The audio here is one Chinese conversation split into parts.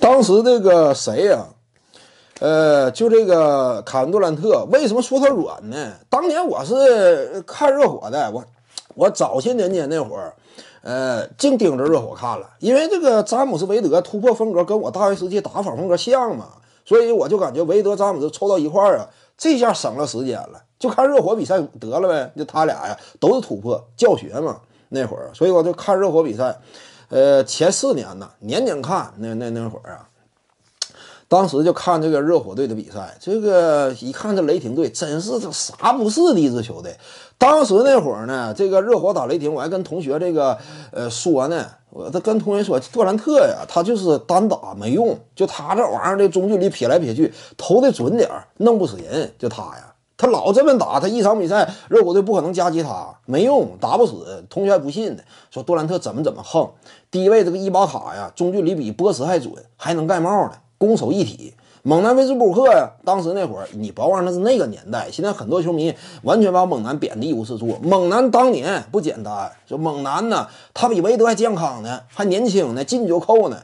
当时这个谁呀，呃，就这个凯文杜兰特，为什么说他软呢？当年我是看热火的，我我早些年间那会儿，呃，净盯着热火看了，因为这个詹姆斯韦德突破风格跟我大学时期打法风格像嘛，所以我就感觉韦德詹姆斯凑到一块儿啊，这下省了时间了，就看热火比赛得了呗，就他俩呀都是突破教学嘛，那会儿，所以我就看热火比赛。呃，前四年呢，年年看那那那会儿啊，当时就看这个热火队的比赛，这个一看这雷霆队，真是这啥不是的一支球队。当时那会儿呢，这个热火打雷霆，我还跟同学这个呃说呢，我这跟同学说，杜兰特呀，他就是单打没用，就他这玩意儿在中距离撇来撇去，投的准点儿，弄不死人，就他呀。他老这么打，他一场比赛，热火队不可能加击他，没用，打不死。同学还不信呢，说杜兰特怎么怎么横，低位这个伊巴卡呀，中距离比波什还准，还能盖帽呢，攻守一体。猛男维斯布鲁克呀，当时那会儿，你甭忘那是那个年代，现在很多球迷完全把猛男贬一无是处。猛男当年不简单，说猛男呢，他比韦德还健康呢，还年轻呢，进就扣呢。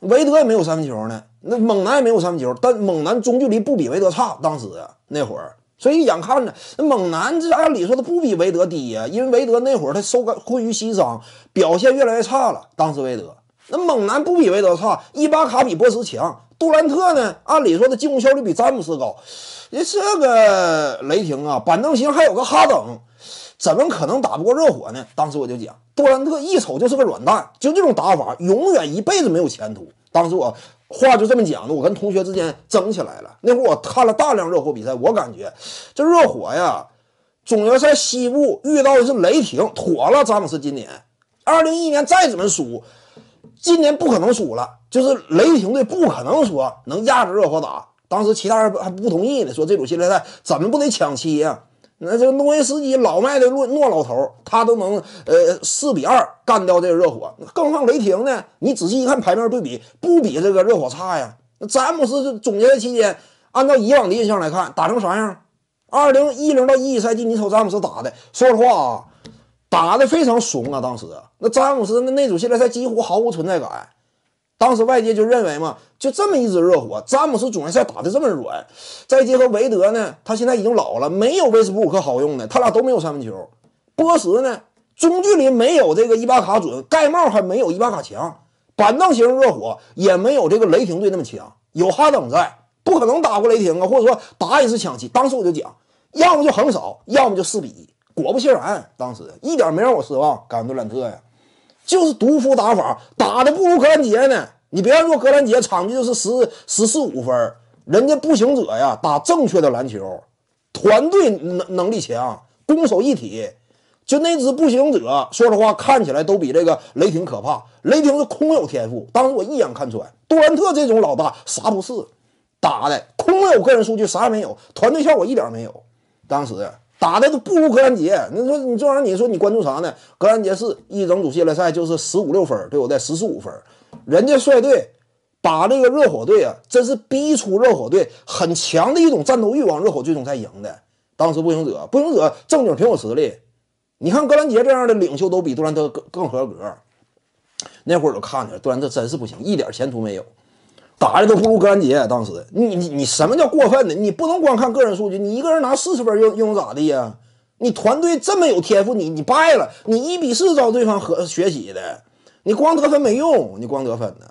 韦德也没有三分球呢，那猛男也没有三分球，但猛男中距离不比韦德差。当时那会儿。所以眼看着那猛男，这按理说他不比韦德低啊，因为韦德那会儿他受感困于西伤，表现越来越差了。当时韦德那猛男不比韦德差，伊巴卡比波什强，杜兰特呢，按理说他进攻效率比詹姆斯高。人这个雷霆啊，板凳型还有个哈登，怎么可能打不过热火呢？当时我就讲，杜兰特一瞅就是个软蛋，就这种打法，永远一辈子没有前途。当时我。话就这么讲的，我跟同学之间争起来了。那会儿我看了大量热火比赛，我感觉这热火呀，总决赛西部遇到的是雷霆，妥了。詹姆斯今年二零一一年再怎么输，今年不可能输了。就是雷霆队不可能说能压着热火打。当时其他人还不同意呢，说这组系列赛怎么不得抢七呀？那这个诺维斯基老迈的诺诺老头，他都能呃四比二干掉这个热火。更何况雷霆呢？你仔细一看排面对比，不比这个热火差呀。那詹姆斯总结的期间，按照以往的印象来看，打成啥样？二零一零到一一赛季，你瞅詹姆斯打的，说实话啊，打的非常怂啊。当时那詹姆斯那那组系列赛几乎毫无存在感。当时外界就认为嘛，就这么一支热火，詹姆斯总决赛打的这么软，再结合韦德呢，他现在已经老了，没有威斯布鲁克好用的，他俩都没有三分球。波什呢，中距离没有这个伊巴卡准，盖帽还没有伊巴卡强，板凳型热火也没有这个雷霆队那么强，有哈登在，不可能打过雷霆啊，或者说打也是抢七。当时我就讲，要么就横扫，要么就四比一。果不其然，当时一点没让我失望，感恩杜兰特呀。就是毒夫打法，打的不如格兰杰呢。你别看说格兰杰场均就是十十四五分，人家步行者呀打正确的篮球，团队能能力强，攻守一体。就那支步行者，说实话看起来都比这个雷霆可怕。雷霆是空有天赋，当时我一眼看穿，杜兰特这种老大啥不是，打的空有个人数据啥也没有，团队效果一点没有。当时。打的都不如格兰杰，你说你这玩意儿，你说你关注啥呢？格兰杰是一整组系列赛就是十五六分，对不对？十四五分，人家率队把那个热火队啊，真是逼出热火队很强的一种战斗欲，望，热火最终才赢的。当时步行者，步行者正经挺有实力，你看格兰杰这样的领袖都比杜兰特更更合格。那会儿就看着杜兰特真是不行，一点前途没有。打的都不如格兰杰，当时你你你什么叫过分的？你不能光看个人数据，你一个人拿四十分又又能咋的呀？你团队这么有天赋，你你败了，你一比四遭对方和学习的，你光得分没用，你光得分呢。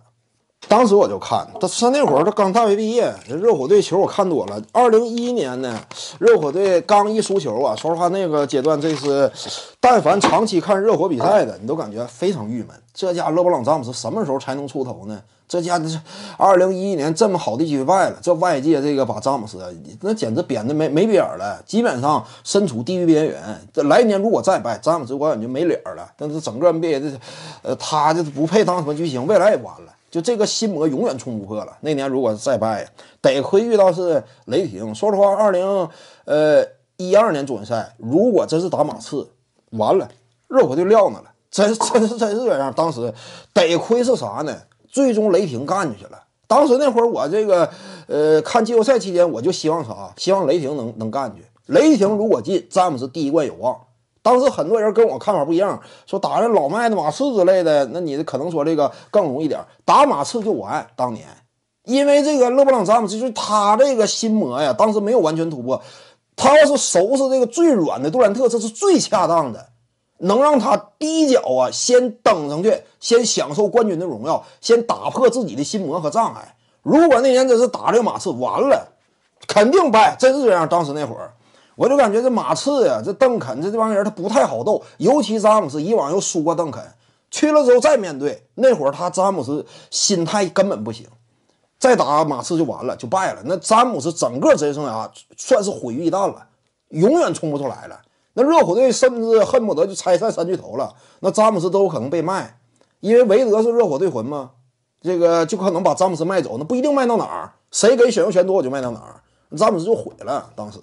当时我就看他，他那会儿他刚大学毕业，热火队球我看多了。二零一一年呢，热火队刚一输球啊，说实话，那个阶段这是，但凡长期看热火比赛的，你都感觉非常郁闷。这家勒布朗詹姆斯什么时候才能出头呢？这家这二零一一年这么好的机会败了，这外界这个把詹姆斯那简直贬的没没边儿了，基本上身处地狱边缘。这来年如果再败，詹姆斯我感觉没脸了。但是整个 NBA 这，呃，他就不配当什么巨星，未来也完了。就这个心魔永远冲不破了。那年如果再败，得亏遇到是雷霆。说实话，二零呃一二年总决赛，如果真是打马刺，完了，热火就撂那了。真真是真是这样。当时得亏是啥呢？最终雷霆干去了。当时那会儿我这个呃看季后赛期间，我就希望啥？希望雷霆能能干去。雷霆如果进，詹姆斯第一冠有望。当时很多人跟我看法不一样，说打这老迈的马刺之类的，那你可能说这个更容易点。打马刺就完。当年，因为这个勒布朗·詹姆斯，就是他这个心魔呀，当时没有完全突破。他要是收拾这个最软的杜兰特，这是最恰当的，能让他第一脚啊先蹬上去，先享受冠军的荣耀，先打破自己的心魔和障碍。如果那年真是打这个马刺，完了，肯定败，真是这样。当时那会儿。我就感觉这马刺呀，这邓肯这这帮人他不太好斗，尤其詹姆斯以往又输过邓肯，去了之后再面对那会儿他詹姆斯心态根本不行，再打马刺就完了，就败了。那詹姆斯整个职业生涯算是毁于一旦了，永远冲不出来了。那热火队甚至恨不得就拆散三巨头了，那詹姆斯都有可能被卖，因为韦德是热火队魂嘛，这个就可能把詹姆斯卖走，那不一定卖到哪儿，谁给选秀权多我就卖到哪儿，詹姆斯就毁了。当时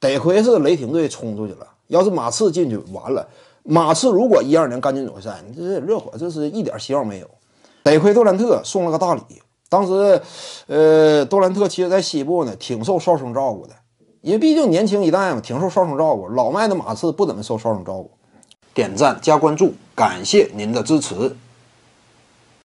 得亏是雷霆队冲出去了，要是马刺进去完了，马刺如果一二年干进总决赛，你这热火这是一点希望没有。得亏杜兰特送了个大礼，当时，呃，杜兰特其实在西部呢挺受哨声照顾的，因为毕竟年轻一代嘛，挺受哨声照顾。老迈的马刺不怎么受哨声照顾。点赞加关注，感谢您的支持。